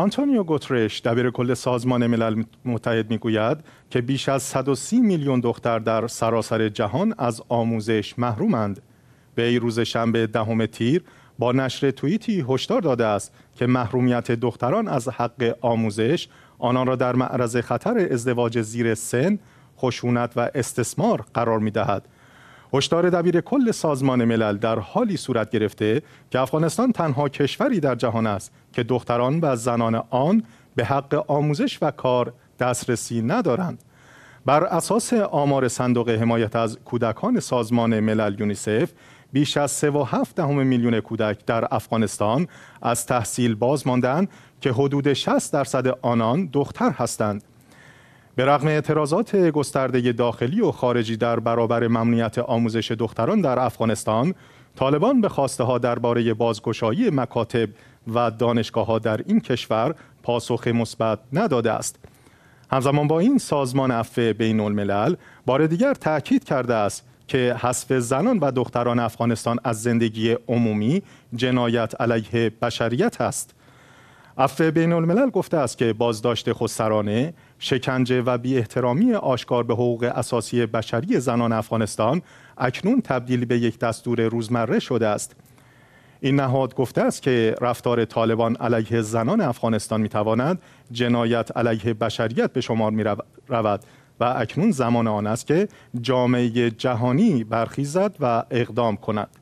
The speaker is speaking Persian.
آنتونیو گوترش دبیر کل سازمان ملل متحد میگوید که بیش از 130 میلیون دختر در سراسر جهان از آموزش محرومند وی روز شنبه دهم تیر با نشر توییتی هشدار داده است که محرومیت دختران از حق آموزش آنان را در معرض خطر ازدواج زیر سن خشونت و استثمار قرار می‌دهد. هشدار دبیر کل سازمان ملل در حالی صورت گرفته که افغانستان تنها کشوری در جهان است که دختران و زنان آن به حق آموزش و کار دسترسی ندارند بر اساس آمار صندوق حمایت از کودکان سازمان ملل یونیسف بیش از 3.7 میلیون کودک در افغانستان از تحصیل باز ماندند که حدود 60 درصد آنان دختر هستند به رغم اعتراضات گسترده داخلی و خارجی در برابر ممنوعیت آموزش دختران در افغانستان، طالبان به خواسته ها درباره بازگشایی مکاتب و دانشگاه ها در این کشور پاسخ مثبت نداده است. همزمان با این سازمان عفو بین الملل بار دیگر تاکید کرده است که حذف زنان و دختران افغانستان از زندگی عمومی جنایت علیه بشریت است. عفو بین الملل گفته است که بازداشت خودسرانه، شکنجه و بی احترامی آشکار به حقوق اساسی بشری زنان افغانستان اکنون تبدیل به یک دستور روزمره شده است. این نهاد گفته است که رفتار طالبان علیه زنان افغانستان میتواند جنایت علیه بشریت به شمار می رود و اکنون زمان آن است که جامعه جهانی برخیزد و اقدام کند.